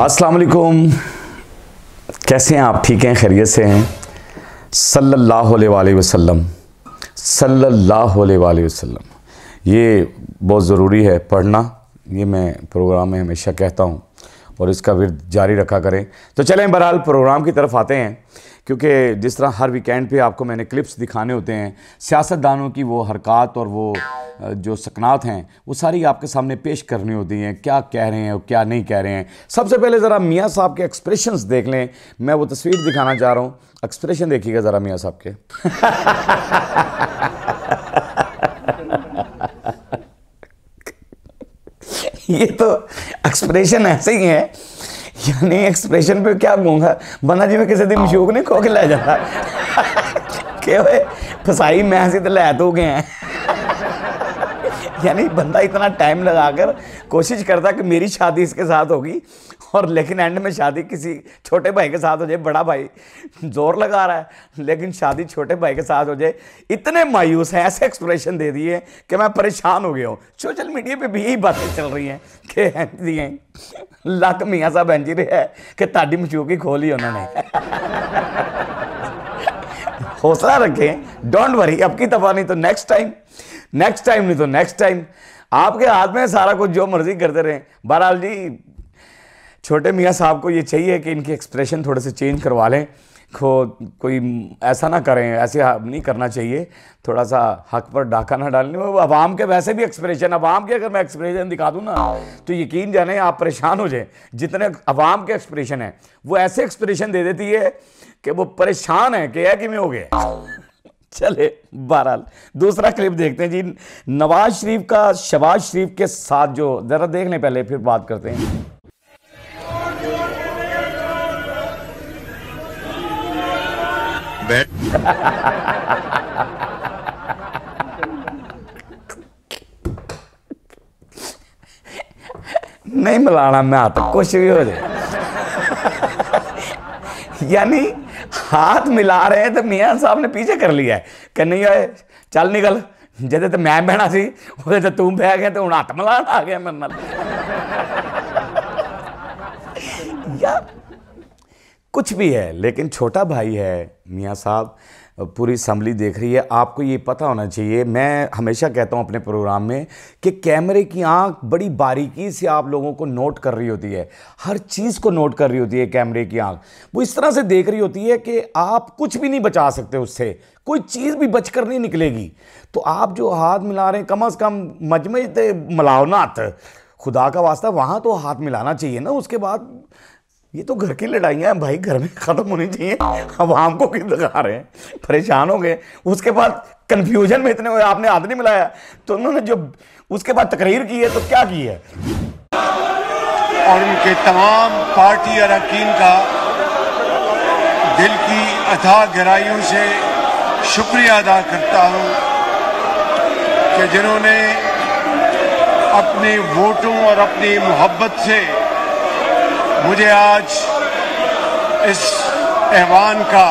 अस्सलाम वालेकुम कैसे हैं आप ठीक हैं खैरियत से हैं सल्लल्लाहु अलैहि वसल्लम सल्लल्लाहु अलैहि वसल्लम ये बहुत ज़रूरी है पढ़ना ये मैं प्रोग्राम में हमेशा कहता हूँ और इसका विरद जारी रखा करें तो चलें बहरहाल प्रोग्राम की तरफ आते हैं क्योंकि जिस तरह हर वीकेंड पे आपको मैंने क्लिप्स दिखाने होते हैं सियासतदानों की वो हरकत और वो जो सकनात हैं वो सारी आपके सामने पेश करनी होती हैं क्या कह रहे हैं और क्या नहीं कह रहे हैं सबसे पहले ज़रा मियाँ साहब के एक्सप्रेशन देख लें मैं वो तस्वीर दिखाना चाह रहा हूँ एक्सप्रेशन देखिएगा ज़रा मियाँ साहब के ये तो एक्सप्रेशन ऐसे ही है यानी एक्सप्रेशन पे क्या कहूँगा बना जिਵੇਂ किसी दिन ਮਸ਼ੂਕ नहीं खो के ला ਜਾਂਦਾ ਕਿ फसाई मैं से तो लै तो गए हैं यानी बंदा इतना टाइम लगाकर कोशिश करता कि मेरी शादी इसके साथ होगी और लेकिन एंड में शादी किसी छोटे भाई के साथ हो जाए बड़ा भाई जोर लगा रहा है लेकिन शादी छोटे भाई के साथ हो जाए इतने मायूस हैं ऐसे एक्सप्रेशन दे दिए कि मैं परेशान हो गया हूँ सोशल मीडिया पे भी यही बातें चल रही हैं कि लक मियाँ साहब जी रहे है कि ताड़ी मचूकी खोली उन्होंने हौसला रखें डोंट वरी अब की दफ़ा नहीं तो नेक्स्ट टाइम नेक्स्ट टाइम नहीं तो नेक्स्ट टाइम आपके हाथ में सारा कुछ जो मर्जी करते रहे बहरहाल जी छोटे मियाँ साहब को ये चाहिए कि इनके एक्सप्रेशन थोड़े से चेंज करवा लें को कोई ऐसा ना करें ऐसे नहीं करना चाहिए थोड़ा सा हक पर डाका ना डालने वो आवाम के वैसे भी एक्सप्रेशन आवाम के अगर मैं एक्सप्रेशन दिखा दूँ ना तो यकीन जाने आप परेशान हो जाएं जितने आवाम के एक्सप्रेशन हैं वो ऐसे एक्सप्रेशन दे देती है कि वो परेशान है कि यह कि में हो गया चले बहरहाल दूसरा क्लिप देखते हैं जी नवाज शरीफ का शबाज शरीफ के साथ जो ज़रा देख लें पहले फिर बात करते हैं bed. नहीं मिलाना मैं आता कुछ भी हो जाए यानी हाथ मिला रहे हैं तो मियां साहब ने पीछे कर लिया है कि नहीं आए चल निकल जैसे तो मैं बहना सी उदे तो तू बह गया तो हूँ हाथ मिला आ गया मेरे यार कुछ भी है लेकिन छोटा भाई है मियाँ साहब पूरी असम्बली देख रही है आपको ये पता होना चाहिए मैं हमेशा कहता हूँ अपने प्रोग्राम में कि कैमरे की आंख बड़ी बारीकी से आप लोगों को नोट कर रही होती है हर चीज़ को नोट कर रही होती है कैमरे की आंख वो इस तरह से देख रही होती है कि आप कुछ भी नहीं बचा सकते उससे कोई चीज़ भी बचकर नहीं निकलेगी तो आप जो हाथ मिला रहे हैं कम अज़ कम मजमे मिलाओ खुदा का वास्ता वहाँ तो हाथ मिलाना चाहिए ना उसके बाद ये तो घर की लड़ाइयाँ हैं भाई घर में ख़त्म होनी चाहिए आम को किस दिखा रहे हैं परेशान हो गए उसके बाद कन्फ्यूजन में इतने हुए आपने हाथ नहीं मिलाया तो उन्होंने जो उसके बाद तकरीर की है तो क्या की है और उनके तमाम पार्टी अरकान का दिल की अथा गहराइयों से शुक्रिया अदा करता हूँ कि जिन्होंने अपने वोटों और अपनी मोहब्बत से मुझे आज इस एहवान का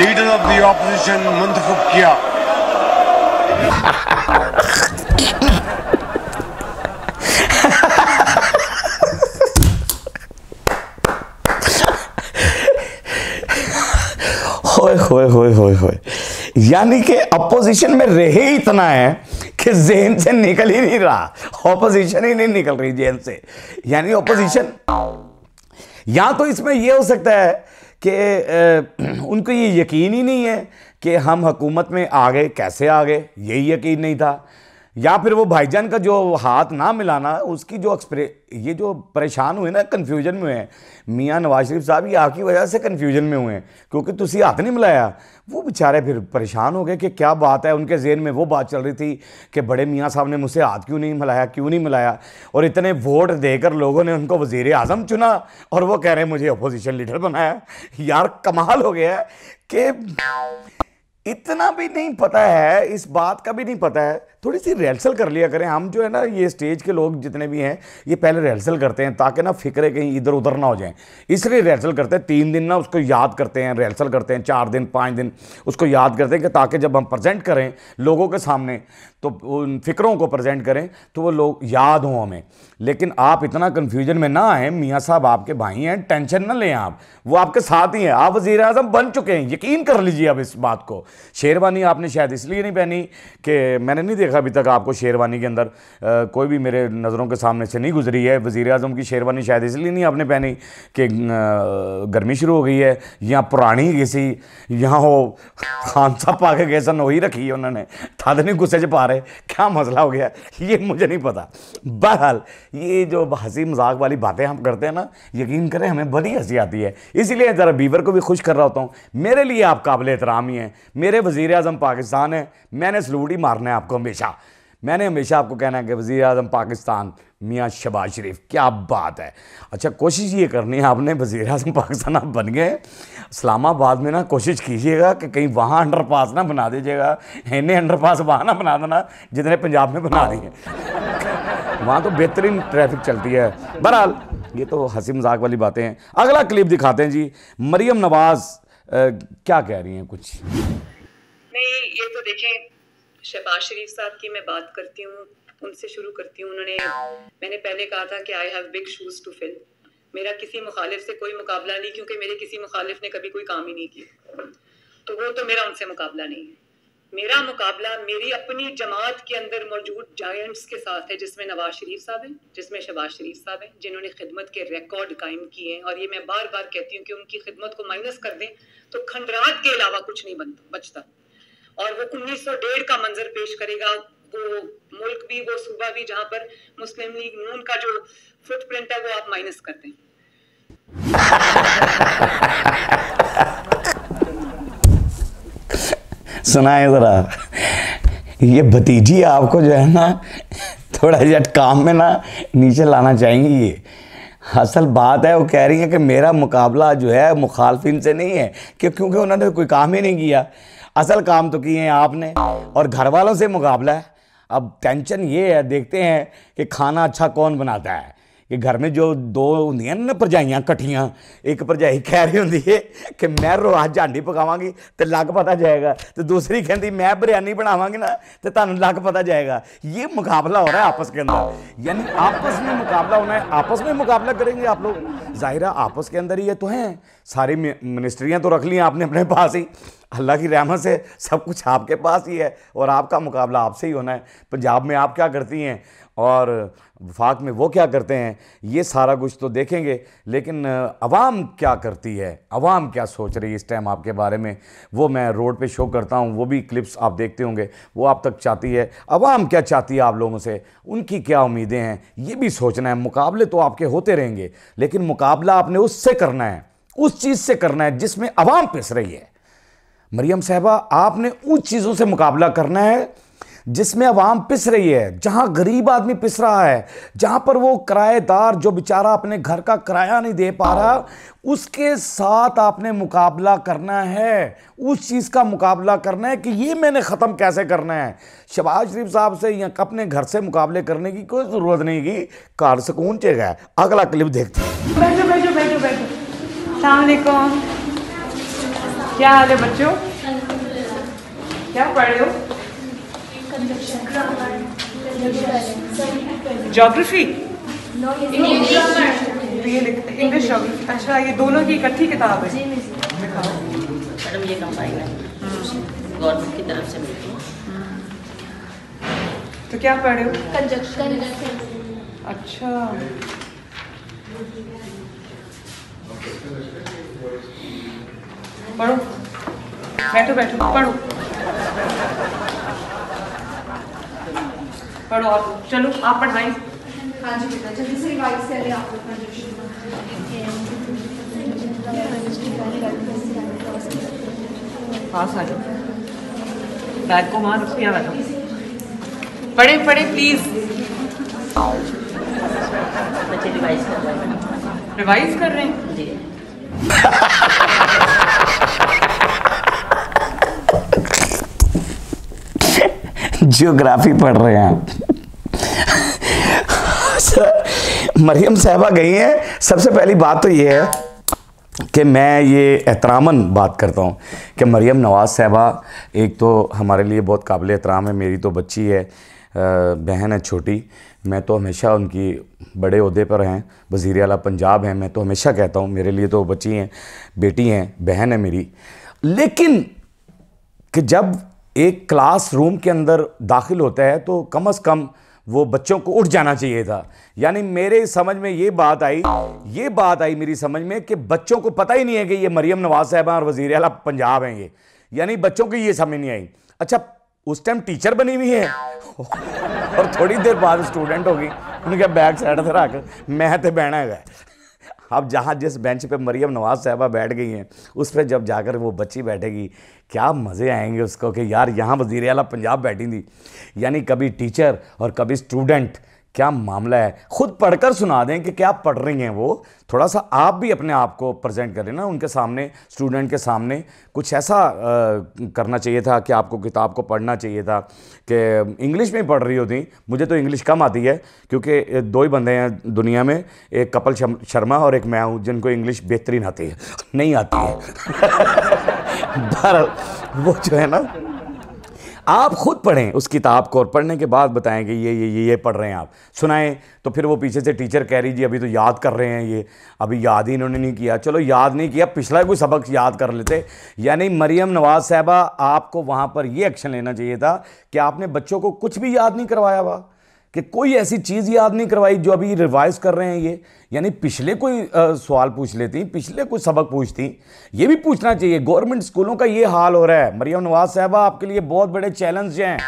लीडर ऑफ द ऑपोजिशन मुंतखब किया होए होए होए होए होए यानी कि अपोजिशन में रहे इतना है कि जेन से निकल ही नहीं रहा ऑपोजिशन ही नहीं निकल रही जेन से यानी ऑपोजिशन या तो इसमें यह हो सकता है कि उनको ये यकीन ही नहीं है कि हम हुकूमत में आ गए कैसे आ गए यही यकीन नहीं था या फिर वो भाईजान का जो हाथ ना मिलाना उसकी जो एक्सप्रे ये जो परेशान हुए ना कन्फ्यूजन में हुए हैं मियाँ नवाज शरीफ साहब ये आपकी वजह से कन्फ्यूजन में हुए हैं क्योंकि तुम्हें हाथ नहीं मिलाया वो बेचारे फिर परेशान हो गए कि क्या बात है उनके जेहन में वो बात चल रही थी कि बड़े मियाँ साहब ने मुझसे हाथ क्यों नहीं मिलाया क्यों नहीं मिलाया और इतने वोट देकर लोगों ने उनको वजीर अजम चुना और वो कह रहे हैं मुझे अपोजिशन लीडर बनाया यार कमाल हो गया है कि इतना भी नहीं पता है इस बात का भी नहीं पता है थोड़ी सी रिहर्सल कर लिया करें हम जो है ना ये स्टेज के लोग जितने भी हैं ये पहले रिहर्सल करते हैं ताकि ना फिक्रे कहीं इधर उधर ना हो जाएं इसलिए रिहर्सल करते हैं तीन दिन ना उसको याद करते हैं रिहर्सल करते हैं चार दिन पाँच दिन उसको याद करते हैं कि ताकि जब हम प्रजेंट करें लोगों के सामने तो उन फिक्रों को प्रेजेंट करें तो वो लोग याद हों हमें लेकिन आप इतना कन्फ्यूजन में ना आए मियाँ साहब आपके भाई हैं टेंशन ना लें आप वो आपके साथ ही हैं आप वज़ी अजम बन चुके हैं यकीन कर लीजिए अब इस बात को शेरवानी आपने शायद इसलिए नहीं पहनी कि मैंने नहीं देखा अभी तक आपको शेरवानी के अंदर कोई भी मेरे नज़रों के सामने से नहीं गुजरी है वज़ी अजम की शेरवानी शायद इसलिए नहीं आपने पहनी कि गर्मी शुरू हो गई है या पुरानी किसी यहाँ हो खान साहब पा के गैसन हो ही रखी है उन्होंने था नहीं गुस्से च पा रहे है क्या मसला हो गया ये मुझे नहीं पता बहरहाल ये जो हंसी मजाक वाली बातें हम करते हैं ना यकीन करें हमें बड़ी हंसी आती है इसीलिए ज़रा बीवर को भी खुश कर रहा होता हूँ मेरे लिए आप काबिल एहतराम ही हैं मेरे वजीर अजम पाकिस्तान हैं मैंने सलूट ही मारना है आपको हमेशा मैंने हमेशा आपको कहना है कि वज़ी अजम पाकिस्तान मियाँ शबाज शरीफ क्या बात है अच्छा कोशिश ये करनी है आपने वजीर अजम पाकिस्तान आप बन गए इस्लामाबाद में ना कोशिश कीजिएगा कि कहीं वहाँ अंडर पास ना बना दीजिएगा इन्हें अंडर पास वहाँ ना बना देना जितने पंजाब में बना रही हैं वहाँ तो बेहतरीन ट्रैफिक चलती है बहरहाल ये तो हंसी मजाक वाली बातें हैं अगला क्लिप दिखाते हैं जी मरियम नवाज आ, क्या कह रही हैं कुछ नहीं ये तो देखें शहबाज शरीफ साहब की मैं बात करती हूँ उनसे शुरू करती हूँ उन्होंने मैंने पहले कहा था कि I have big shoes to fill मेरा किसी मुखालिफ से कोई मुकाबला नहीं क्योंकि मेरे किसी मुखालिफ ने कभी कोई काम ही नहीं किया तो वो तो मेरा उनसे मुकाबला नहीं है मेरा मुकाबला मेरी अपनी जमात के अंदर मौजूद जायंट्स के साथ है जिसमें नवाज शरीफ साहब हैं जिसमें शहबाज शरीफ साहब हैं जिन्होंने खिदमत के रिकॉर्ड कायम किए हैं और ये मैं बार बार कहती हूँ कि उनकी खिदमत को माइनस कर दें तो खंडरात के अलावा कुछ नहीं बनता बचता और वो उन्नीस सौ डेढ़ का मंजर पेश करेगा वो मुल्क भी वो सूबा भी जहाँ पर मुस्लिम लीग नून का जो फुटप्रिंट है वो आप माइनस कर दें सुनाए ज़रा ये भतीजी आपको जो है ना थोड़ा जट काम में ना नीचे लाना चाहेंगे ये असल बात है वो कह रही है कि मेरा मुकाबला जो है मुखालफिन से नहीं है क्यों क्योंकि उन्होंने कोई काम ही नहीं किया असल काम तो किए हैं आपने और घर वालों से मुकाबला है अब टेंशन ये है देखते हैं कि खाना अच्छा कौन बनाता है कि घर में जो दो होंगे ना भरजाइया कट्ठिया एक भरजाई कह रही होंगी है कि मैं रोह झांडी पकावगी तो लग पता जाएगा तो दूसरी कहती मैं बिरयानी बनावगी ना तो तुम लग पता जाएगा ये मुकाबला हो रहा है आपस के अंदर यानी आपस में मुकाबला होना है आपस में मुकाबला करेंगे आप लोग ज़ाहिर आपस के अंदर ही है तो हैं सारी मिनिस्ट्रियाँ तो रख ली आपने अपने पास ही अल्लाह की रहमत से सब कुछ आपके पास ही है और आपका मुकाबला आपसे ही होना है पंजाब में आप क्या करती हैं और वफाक में वो क्या करते हैं ये सारा कुछ तो देखेंगे लेकिन अवाम क्या करती है अवाम क्या सोच रही है इस टाइम आपके बारे में वो मैं रोड पे शो करता हूँ वो भी क्लिप्स आप देखते होंगे वो आप तक चाहती है अवाम क्या चाहती है आप लोगों से उनकी क्या उम्मीदें हैं ये भी सोचना है मुकाबले तो आपके होते रहेंगे लेकिन मुकाबला आपने उससे करना है उस चीज़ से करना है जिसमें अवाम पिस रही है मरियम साहबा आपने उन चीज़ों से मुकाबला करना है जिसमें आवाम पिस रही है जहाँ गरीब आदमी पिस रहा है जहां पर वो किराएदार जो बेचारा अपने घर का किराया नहीं दे पा रहा उसके साथ आपने मुकाबला करना है उस चीज़ का मुकाबला करना है कि ये मैंने ख़त्म कैसे करना है शबाज शरीफ साहब से या अपने घर से मुकाबले करने की कोई ज़रूरत नहीं की कार सुकून चे गए अगला क्लिप देखते हैं बैठो बैठो बैठो बैठो क्या हाल है बच्चों क्या पढ़ रहे हो जोग्राफी इंग्लिश जोग्राफी अच्छा ये दोनों की इकट्ठी किताब है मैडम ये कंबाइन है गवर्नमेंट की तरफ से मिलती है तो क्या पढ़ रहे हो अच्छा पढ़ो बैठो बैठो पढ़ो पढ़ो आप चलो आप पढ़ाएं हाँ जी बेटा जल्दी से रिवाइज से ले आप लोग पास आ जाओ बैग को मार रखो यहाँ बैठो पढ़े पढ़े प्लीज बच्चे रिवाइज कर रहे हैं रिवाइज कर रहे हैं जी जियोग्राफी पढ़ रहे हैं सर मरियम साहबा गई हैं सबसे पहली बात तो ये है कि मैं ये एहतरामन बात करता हूँ कि मरियम नवाज़ साहबा एक तो हमारे लिए बहुत काबिल एहतराम है मेरी तो बच्ची है बहन है छोटी मैं तो हमेशा उनकी बड़े अहदे पर हैं वज़ी अला पंजाब हैं मैं तो हमेशा कहता हूँ मेरे लिए तो बच्ची हैं बेटी हैं बहन है मेरी लेकिन कि जब एक क्लासरूम के अंदर दाखिल होता है तो कम अज़ कम वो बच्चों को उठ जाना चाहिए था यानी मेरे समझ में ये बात आई ये बात आई मेरी समझ में कि बच्चों को पता ही नहीं है कि ये मरियम नवाज साहब हैं और वजीर अला पंजाब हैं ये यानी बच्चों को ये समझ नहीं आई अच्छा उस टाइम टीचर बनी हुई है और थोड़ी देर बाद स्टूडेंट होगी उनके बैक साइड से रख मैं तो बहना है अब जहाँ जिस बेंच पे मरियम नवाज़ साहबा बैठ गई हैं उस पर जब जाकर वो बच्ची बैठेगी क्या मज़े आएंगे उसको कि यार यहाँ वजीर अला पंजाब बैठी थी यानी कभी टीचर और कभी स्टूडेंट क्या मामला है खुद पढ़कर सुना दें कि क्या पढ़ रही हैं वो थोड़ा सा आप भी अपने आप को प्रेजेंट करें ना उनके सामने स्टूडेंट के सामने कुछ ऐसा आ, करना चाहिए था कि आपको किताब को पढ़ना चाहिए था कि इंग्लिश में पढ़ रही होती मुझे तो इंग्लिश कम आती है क्योंकि दो ही बंदे हैं दुनिया में एक कपिल शर्मा और एक मैं हूँ जिनको इंग्लिश बेहतरीन आती है नहीं आती है वो जो है ना आप खुद पढ़ें उस किताब को और पढ़ने के बाद बताएं कि ये ये ये ये पढ़ रहे हैं आप सुनाएं तो फिर वो पीछे से टीचर कह रही जी अभी तो याद कर रहे हैं ये अभी याद ही इन्होंने नहीं किया चलो याद नहीं किया पिछला कोई सबक याद कर लेते यानी मरियम नवाज साहबा आपको वहाँ पर ये एक्शन लेना चाहिए था कि आपने बच्चों को कुछ भी याद नहीं करवाया हुआ कि कोई ऐसी चीज़ याद नहीं करवाई जो अभी रिवाइज कर रहे हैं ये यानी पिछले कोई सवाल पूछ लेती पिछले कोई सबक पूछती ये भी पूछना चाहिए गवर्नमेंट स्कूलों का ये हाल हो रहा है मरियम नवाज साहबा आपके लिए बहुत बड़े चैलेंज हैं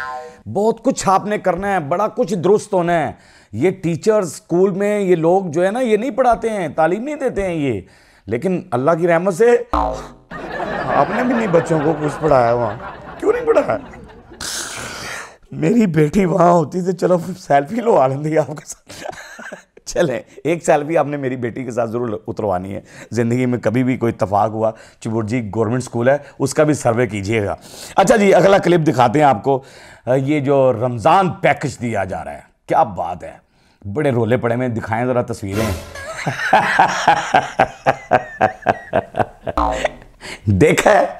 बहुत कुछ आपने करना है बड़ा कुछ दुरुस्त होना है ये टीचर्स स्कूल में ये लोग जो है ना ये नहीं पढ़ाते हैं तालीम नहीं देते हैं ये लेकिन अल्लाह की रहमत से आपने भी नहीं बच्चों को कुछ पढ़ाया वहाँ क्यों नहीं पढ़ाया मेरी बेटी वहाँ होती थी चलो सेल्फी लो लेंगे आपके साथ चले एक सेल्फी आपने मेरी बेटी के साथ ज़रूर उतरवानी है ज़िंदगी में कभी भी कोई इतफाक़ हुआ चिबुर जी गवर्नमेंट स्कूल है उसका भी सर्वे कीजिएगा अच्छा जी अगला क्लिप दिखाते हैं आपको ये जो रमज़ान पैकेज दिया जा रहा है क्या बात है बड़े रोले पड़े में दिखाएं ज़रा तस्वीरें देखा है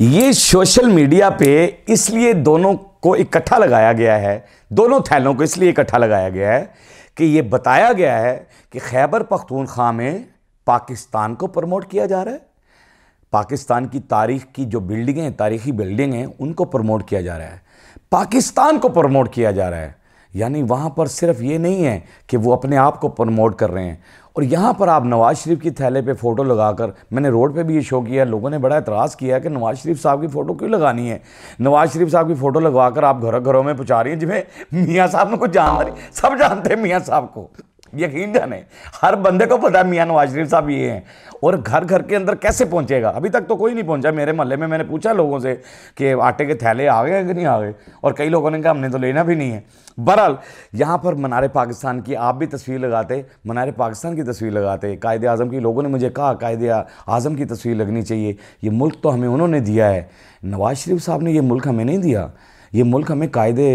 ये सोशल मीडिया पे इसलिए दोनों को इकट्ठा लगाया गया है दोनों थैलों को इसलिए इकट्ठा लगाया गया है कि ये बताया गया है कि खैबर पख्तूनख्वा में पाकिस्तान को प्रमोट किया जा रहा है पाकिस्तान की तारीख की जो बिल्डिंगें तारीखी बिल्डिंग हैं उनको प्रमोट किया जा रहा है पाकिस्तान को प्रमोट किया जा रहा है यानी वहाँ पर सिर्फ ये नहीं है कि वो अपने आप को प्रमोट कर रहे हैं और यहाँ पर आप नवाज़ शरीफ की थैले पे फ़ोटो लगाकर मैंने रोड पे भी ये शो किया लोगों ने बड़ा एतराज़ किया कि नवाज़ शरीफ साहब की फ़ोटो क्यों लगानी है नवाज़ शरीफ साहब की फ़ोटो लगवाकर आप घरों घरों में पहुँचा रही हैं जिन्हें मियाँ साहब ने कुछ जान रही सब जानते हैं मियाँ साहब को यकीन है हर बंदे को पता मियाँ नवाज शरीफ साहब ये हैं और घर घर के अंदर कैसे पहुंचेगा अभी तक तो कोई नहीं पहुंचा मेरे मोहल्ले में मैंने पूछा लोगों से कि आटे के थैले आ गए कि नहीं आ गए और कई लोगों ने कहा हमने तो लेना भी नहीं है बहरहाल यहाँ पर मनार पाकिस्तान की आप भी तस्वीर लगाते मनार पाकिस्तान की तस्वीर लगाते कायद अज़म की लोगों ने मुझे कहा कायद अज़म की तस्वीर लगनी चाहिए ये मुल्क तो हमें उन्होंने दिया है नवाज शरीफ साहब ने ये मुल्क हमें नहीं दिया ये मुल्क हमें कायदे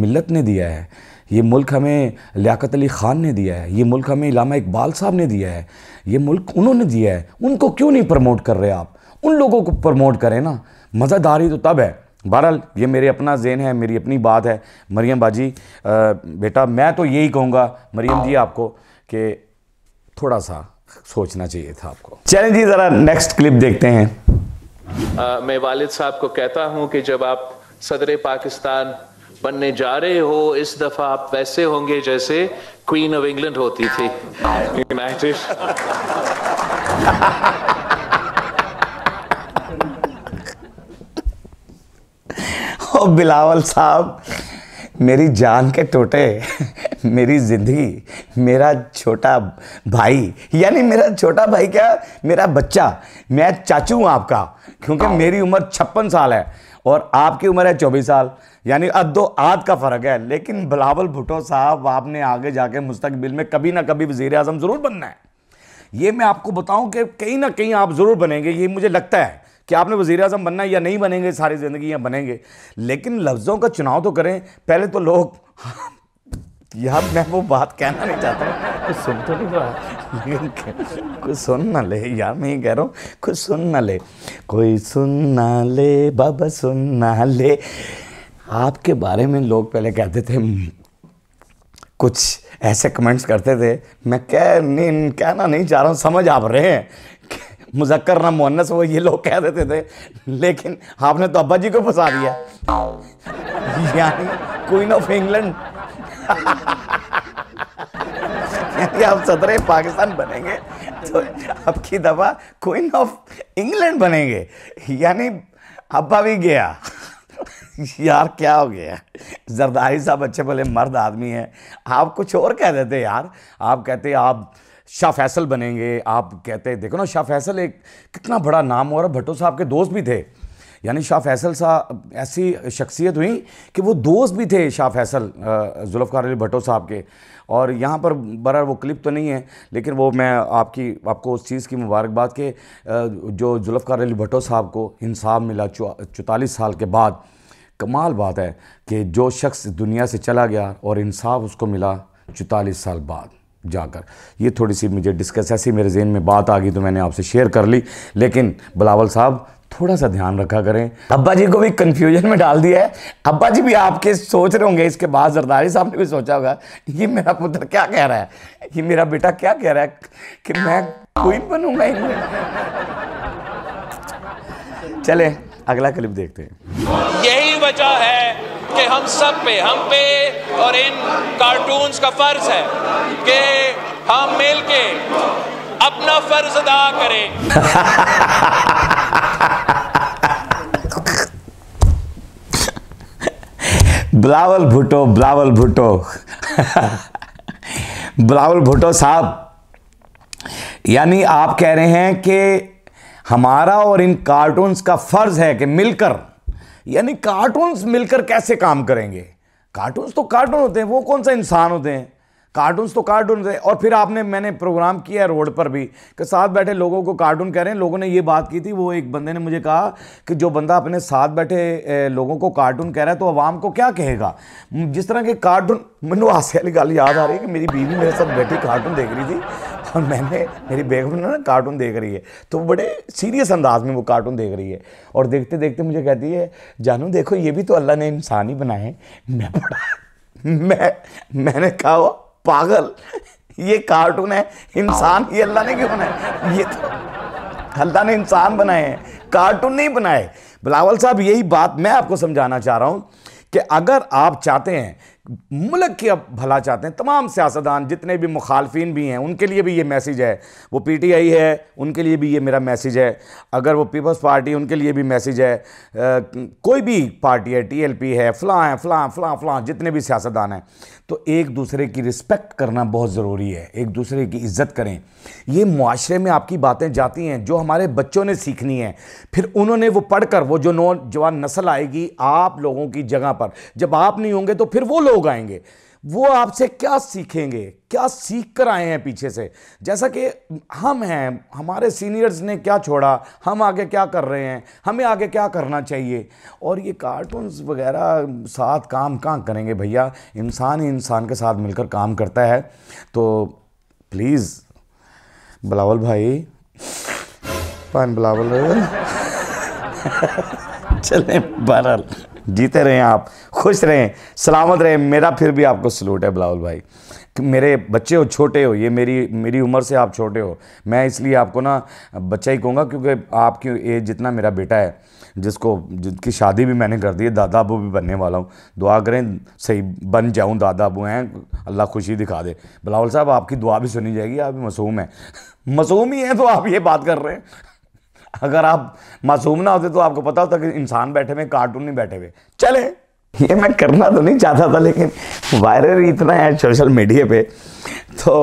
मिलत ने दिया है ये मुल्क हमें लियाकत अली ख़ान ने दिया है ये मुल्क हमें इलामा इकबाल साहब ने दिया है ये मुल्क उन्होंने दिया है उनको क्यों नहीं प्रमोट कर रहे आप उन लोगों को प्रमोट करें ना मज़ेदारी तो तब है बहरहाल ये मेरे अपना जेन है मेरी अपनी बात है मरियम बाजी आ, बेटा मैं तो यही कहूँगा मरियम जी आपको कि थोड़ा सा सोचना चाहिए था आपको चलें जी ज़रा नेक्स्ट क्लिप देखते हैं आ, मैं वालिद साहब को कहता हूँ कि जब आप सदर पाकिस्तान बनने जा रहे हो इस दफा आप वैसे होंगे जैसे क्वीन ऑफ इंग्लैंड होती थी यूनाइटेड ओ बिलावल साहब मेरी जान के टोटे मेरी ज़िंदगी मेरा छोटा भाई यानी मेरा छोटा भाई क्या मेरा बच्चा मैं चाचू हूँ आपका क्योंकि मेरी उम्र छप्पन साल है और आपकी उम्र है चौबीस साल यानी अब दो आध का फ़र्क है लेकिन बिलावल भुटो साहब आपने आगे जाके मुस्तबिल में कभी ना कभी वज़ी अजम ज़रूर बनना है ये मैं आपको बताऊं कि कहीं ना कहीं आप ज़रूर बनेंगे ये मुझे लगता है कि आपने वज़ी अजम बनना है या नहीं बनेंगे सारी ज़िंदगी या बनेंगे लेकिन लफ्ज़ों का चुनाव तो करें पहले तो लोग यार मैं वो बात कहना नहीं चाहता सुन तो नहीं रहा कुछ सुन ना ले यार मैं कह रहा हूँ कुछ सुन ना ले कोई सुन ना ले बाबा सुन ना ले आपके बारे में लोग पहले कहते थे हम्म, कुछ ऐसे कमेंट्स करते थे मैं कह नहीं कहना नहीं चाह रहा हूँ समझ आप रहे हैं मुजक्कर ना मोहनस वो ये लोग कह देते थे लेकिन आपने तो अब्बा जी को फंसा दिया यानी क्वीन ऑफ इंग्लैंड कि आप सदर पाकिस्तान बनेंगे तो आपकी दफा क्वीन ऑफ इंग्लैंड बनेंगे यानी अब्बा भी गया यार क्या हो गया जरदारी साहब अच्छे भले मर्द आदमी है आप कुछ और कह देते यार आप कहते आप शाह फैसल बनेंगे आप कहते देखो ना शाह फैसल एक कितना बड़ा नाम हो रहा भट्टो साहब के दोस्त भी थे यानी शाह फैसल साहब ऐसी शख्सियत हुई कि वो दोस्त भी थे शाह फैसल जुल्फ़ार अली भट्टो साहब के और यहाँ पर बरा वो क्लिप तो नहीं है लेकिन वो मैं आपकी आपको उस चीज़ की मुबारकबाद के जो जुल्फ़ार अली भट्टो साहब को इंसाफ मिला चौतालीस साल के बाद कमाल बात है कि जो शख्स दुनिया से चला गया और इंसाफ उसको मिला चौतालीस साल बाद जाकर ये थोड़ी सी मुझे डिस्कस ऐसी मेरे जहन में बात आ गई तो मैंने आपसे शेयर कर ली लेकिन बलावल साहब थोड़ा सा ध्यान रखा करें अब्बा जी को भी कंफ्यूजन में डाल दिया है अब्बा जी भी आपके सोच रहे होंगे इसके बाद जरदारी साहब ने भी सोचा होगा ये मेरा पुत्र क्या कह रहा है कि मेरा बेटा क्या कह रहा है कि मैं कोई बनूंगा ही नहीं चले अगला क्लिप देखते हैं यही वजह है कि हम सब पे हम पे और इन कार्टून्स का फर्ज है कि हम मिल अपना फर्ज अदा करें ब्लावल भुटो ब्लावल भुटो ब्लावल भुटो साहब यानी आप कह रहे हैं कि हमारा और इन कार्टून्स का फर्ज है कि मिलकर यानी कार्टून्स मिलकर कैसे काम करेंगे कार्टून्स तो कार्टून होते हैं वो कौन सा इंसान होते हैं कार्टून तो कार्टून थे और फिर आपने मैंने प्रोग्राम किया रोड पर भी कि साथ बैठे लोगों को कार्टून कह रहे हैं लोगों ने ये बात की थी वो एक बंदे ने मुझे कहा कि जो बंदा अपने साथ बैठे लोगों को कार्टून कह रहा है तो आवाम को क्या कहेगा जिस तरह के कार्टून मैंने हाँसे वाली गल याद आ रही है कि मेरी बीवी मेरे साथ बैठी कार्टून देख रही थी और मैंने मेरी बेगम ना कार्टून देख रही है तो बड़े सीरियस अंदाज में वो कार्टून देख रही है और देखते देखते मुझे कहती है जानू देखो ये भी तो अल्लाह ने इंसान ही बनाए मैं पढ़ा मैं मैंने कहा पागल ये कार्टून है इंसान ये अल्लाह ने क्यों बनाया ये तो अल्लाह ने इंसान बनाए हैं कार्टून नहीं बनाए बिलावल साहब यही बात मैं आपको समझाना चाह रहा हूँ कि अगर आप चाहते हैं मुल्क की अब भला चाहते हैं तमाम सियासतदान जितने भी मुखालफी भी हैं उनके लिए भी ये मैसेज है वो पीटीआई है उनके लिए भी ये मेरा मैसेज है अगर वो पीपल्स पार्टी उनके लिए भी मैसेज है आ, कोई भी पार्टी है टीएलपी है फ़लाँ है फ़लाँ फ़लाँ फ़लाँ जितने भी सियासतदान हैं तो एक दूसरे की रिस्पेक्ट करना बहुत ज़रूरी है एक दूसरे की इज्जत करें ये माशरे में आपकी बातें जाती हैं जो हमारे बच्चों ने सीखनी है फिर उन्होंने वो पढ़कर वो जो नौजवान नस्ल आएगी आप लोगों की जगह पर जब आप नहीं होंगे तो फिर वो लोग आएंगे वो आपसे क्या सीखेंगे क्या सीख कर आए हैं पीछे से जैसा कि हम हैं हमारे सीनियर्स ने क्या छोड़ा हम आगे क्या कर रहे हैं हमें आगे क्या करना चाहिए और ये कार्टून्स वगैरह साथ काम कहाँ करेंगे भैया इंसान ही इंसान के साथ मिलकर काम करता है तो प्लीज़ बलावल भाई पान बलावल चले बहरहाल जीते रहें आप खुश रहें सलामत रहें मेरा फिर भी आपको सलूट है बिलावल भाई मेरे बच्चे हो छोटे हो ये मेरी मेरी उम्र से आप छोटे हो मैं इसलिए आपको ना बच्चा ही कहूँगा क्योंकि आपकी एज जितना मेरा बेटा है जिसको जिनकी शादी भी मैंने कर दी है दादा अबू भी बनने वाला हूँ दुआ करें सही बन जाऊँ दादा अबू हैं अल्लाह खुशी दिखा दे बिलावल साहब आपकी दुआ भी सुनी जाएगी आप मसूम हैं मसूम ही हैं तो आप ये बात कर रहे हैं अगर आप मासूम ना होते तो आपको पता होता कि इंसान बैठे हुए कार्टून नहीं बैठे हुए चले ये मैं करना तो नहीं चाहता था लेकिन वायरल इतना है सोशल मीडिया पे तो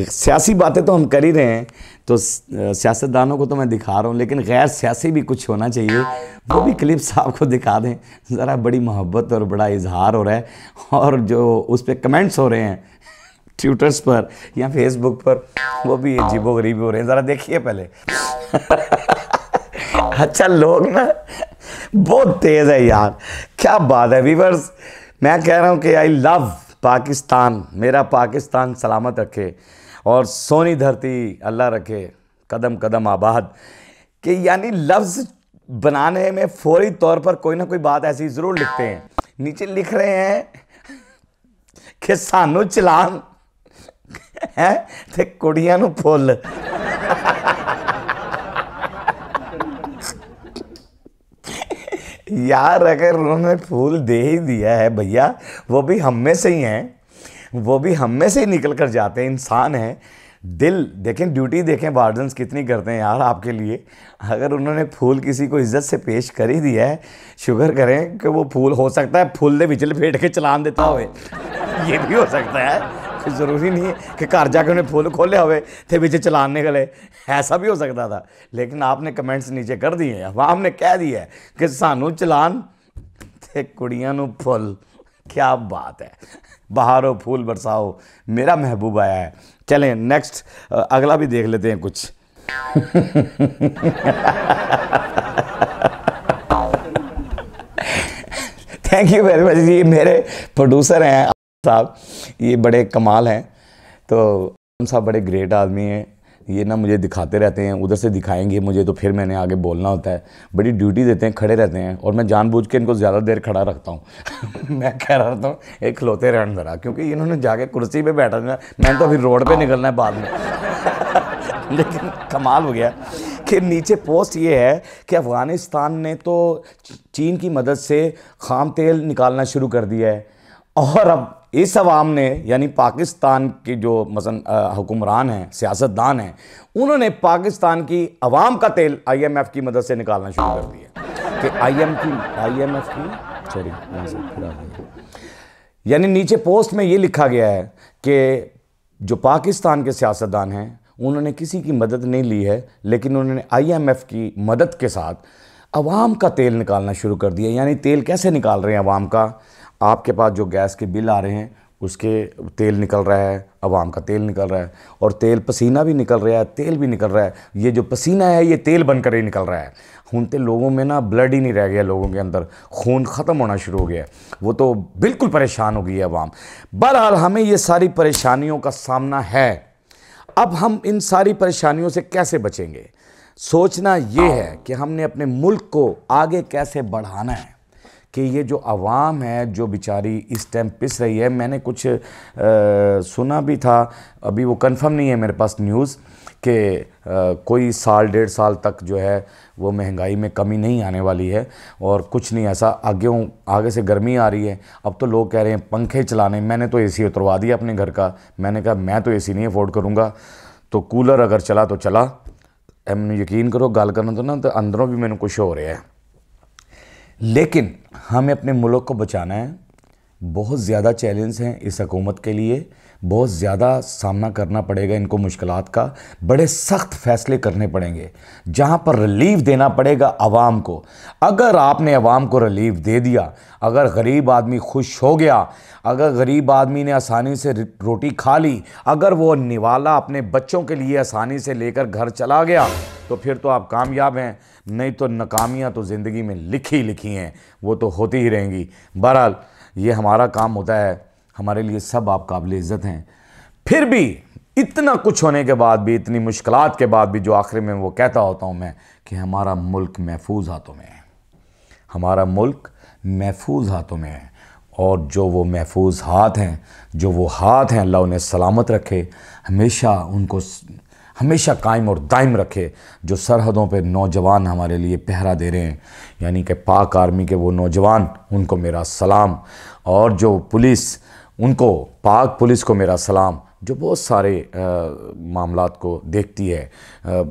सियासी बातें तो हम कर ही रहे हैं तो सियासतदानों को तो मैं दिखा रहा हूँ लेकिन गैर सियासी भी कुछ होना चाहिए वो भी क्लिप्स आपको दिखा दें ज़रा बड़ी मोहब्बत और बड़ा इजहार हो रहा है और जो उस पर कमेंट्स हो रहे हैं ट्विटर्स पर या फेसबुक पर वो भी अजीबो गरीब हो रहे हैं ज़रा देखिए पहले अच्छा लोग ना बहुत तेज़ है यार क्या बात है वीवर्स मैं कह रहा हूँ कि आई लव पाकिस्तान मेरा पाकिस्तान सलामत रखे और सोनी धरती अल्लाह रखे कदम कदम आबाद कि यानी लफ्ज़ बनाने में फौरी तौर पर कोई ना कोई बात ऐसी ज़रूर लिखते हैं नीचे लिख रहे हैं कि सानू चलान है कुड़िया फुल यार अगर उन्होंने फूल दे ही दिया है भैया वो भी हम में से ही हैं वो भी हम में से ही निकल कर जाते हैं इंसान हैं दिल देखें ड्यूटी देखें वार्डन्स कितनी करते हैं यार आपके लिए अगर उन्होंने फूल किसी को इज्जत से पेश कर ही दिया है शुगर करें कि वो फूल हो सकता है फूल दे बिचले फेंट के चलान देता हो ये भी हो सकता है ज़रूरी नहीं कि घर जाके उन्हें फूल खोले हुए थे बिच चलाने निकले ऐसा भी हो सकता था लेकिन आपने कमेंट्स नीचे कर दिए हैं अवाम ने कह दिया है कि सानू चलान ते कुड़ियों फुल क्या बात है बहारो फूल बरसाओ मेरा महबूब आया है चलें नेक्स्ट अगला भी देख लेते हैं कुछ थैंक यू वेरी मच जी मेरे प्रोड्यूसर हैं साहब ये बड़े कमाल हैं तो हम साहब बड़े ग्रेट आदमी हैं ये ना मुझे दिखाते रहते हैं उधर से दिखाएंगे मुझे तो फिर मैंने आगे बोलना होता है बड़ी ड्यूटी देते हैं खड़े रहते हैं और मैं जानबूझ के इनको ज़्यादा देर खड़ा रखता हूँ मैं कह रहा था एक खलोते रहन ज़रा क्योंकि इन्होंने जाके कुर्सी पे बैठा मैंने तो अभी रोड पे निकलना है बाद में लेकिन कमाल हो गया कि नीचे पोस्ट ये है कि अफ़गानिस्तान ने तो चीन की मदद से खाम तेल निकालना शुरू कर दिया है और अब इस अवाम ने यानी पाकिस्तान के जो मसन हुकुमरान हैं सियासतदान हैं उन्होंने पाकिस्तान की आवाम का तेल आईएमएफ की मदद से निकालना शुरू कर दिया कि आईएम की आईएमएफ की सॉरी यानी नीचे पोस्ट में ये लिखा गया है कि जो पाकिस्तान के सियासतदान हैं उन्होंने किसी की मदद नहीं ली है लेकिन उन्होंने आईएमएफ की मदद के साथ आवाम का तेल निकालना शुरू कर दिया यानी तेल कैसे निकाल रहे हैं आवाम का आपके पास जो गैस के बिल आ रहे हैं उसके तेल निकल रहा है अवाम का तेल निकल रहा है और तेल पसीना भी निकल रहा है तेल भी निकल रहा है ये जो पसीना है ये तेल बनकर ही निकल रहा है हूं तो लोगों में ना ब्लड ही नहीं रह गया लोगों के अंदर खून ख़त्म होना शुरू हो गया वो तो बिल्कुल परेशान हो गई है अवाम बहरहाल हमें ये सारी परेशानियों का सामना है अब हम इन सारी परेशानियों से कैसे बचेंगे सोचना ये है कि हमने अपने मुल्क को आगे कैसे बढ़ाना है कि ये जो आवाम है जो बेचारी इस टाइम पिस रही है मैंने कुछ आ, सुना भी था अभी वो कंफर्म नहीं है मेरे पास न्यूज़ कि कोई साल डेढ़ साल तक जो है वो महंगाई में कमी नहीं आने वाली है और कुछ नहीं ऐसा आगे आगे से गर्मी आ रही है अब तो लोग कह रहे हैं पंखे चलाने मैंने तो ए सी उतरवा दिया अपने घर का मैंने कहा मैं तो सी नहीं अफोर्ड करूँगा तो कूलर अगर चला तो चला यकीन करो गल करना तो ना तो अंदरों भी मैंने कुछ हो रहा है लेकिन हमें अपने मुल्क को बचाना है बहुत ज़्यादा चैलेंज हैं इस हकूमत के लिए बहुत ज़्यादा सामना करना पड़ेगा इनको मुश्किल का बड़े सख्त फैसले करने पड़ेंगे जहाँ पर रिलीफ देना पड़ेगा आवाम को अगर आपने आवाम को रिलीफ दे दिया अगर गरीब आदमी खुश हो गया अगर गरीब आदमी ने आसानी से रोटी खा ली अगर वो निवाला अपने बच्चों के लिए आसानी से लेकर घर चला गया तो फिर तो आप कामयाब हैं नहीं तो नाकामियाँ तो ज़िंदगी में लिखी लिखी हैं वो तो होती ही रहेंगी बहरहाल ये हमारा काम होता है हमारे लिए सब आप काबिल इज़्ज़त हैं फिर भी इतना कुछ होने के बाद भी इतनी मुश्किल के बाद भी जो आखिर में वो कहता होता हूँ मैं कि हमारा मुल्क महफूज हाथों में है हमारा मुल्क महफूज हाथों में है और जो वो महफूज हाथ हैं जो वो हाथ हैं अल्लाह उन्हें सलामत रखे हमेशा उनको हमेशा कायम और दायम रखे जो सरहदों पे नौजवान हमारे लिए पहरा दे रहे हैं यानी कि पाक आर्मी के वो नौजवान उनको मेरा सलाम और जो पुलिस उनको पाक पुलिस को मेरा सलाम जो बहुत सारे मामला को देखती है आ,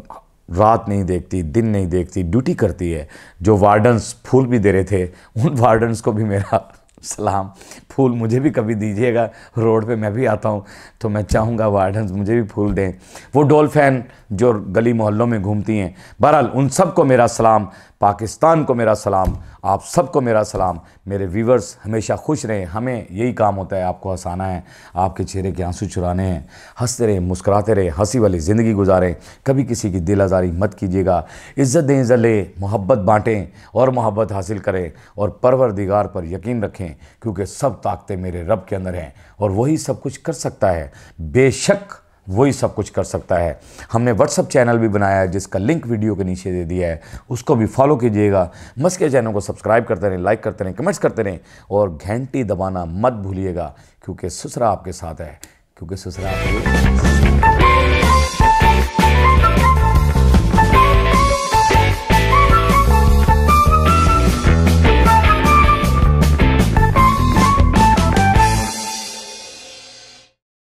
रात नहीं देखती दिन नहीं देखती ड्यूटी करती है जो वार्डन्स फूल भी दे रहे थे उन वार्डन्स को भी मेरा सलाम फूल मुझे भी कभी दीजिएगा रोड पे मैं भी आता हूँ तो मैं चाहूँगा वार्डन मुझे भी फूल दें वो डॉल्फिन जो गली मोहल्लों में घूमती हैं बहरहाल उन सबको मेरा सलाम पाकिस्तान को मेरा सलाम आप सबको मेरा सलाम मेरे व्यूवर्स हमेशा खुश रहें हमें यही काम होता है आपको हंसाना है आपके चेहरे के आंसू चुराने हैं हंसते रहें मुस्कुराते रहें हंसी वाली ज़िंदगी गुजारें कभी किसी की दिल आज़ारी मत कीजिएगा इज़्ज़त दें इज़्ज़त लें मोहब्बत बाँटें और मोहब्बत हासिल करें और परवर दिगार पर यकीन रखें क्योंकि सब ताकतें मेरे रब के अंदर हैं और वही सब कुछ कर सकता है बेशक वही सब कुछ कर सकता है हमने व्हाट्सअप चैनल भी बनाया है जिसका लिंक वीडियो के नीचे दे दिया है उसको भी फॉलो कीजिएगा के चैनल को सब्सक्राइब करते रहें लाइक करते रहें कमेंट्स करते रहें और घंटी दबाना मत भूलिएगा क्योंकि ससुरा आपके साथ है क्योंकि ससुरा आपके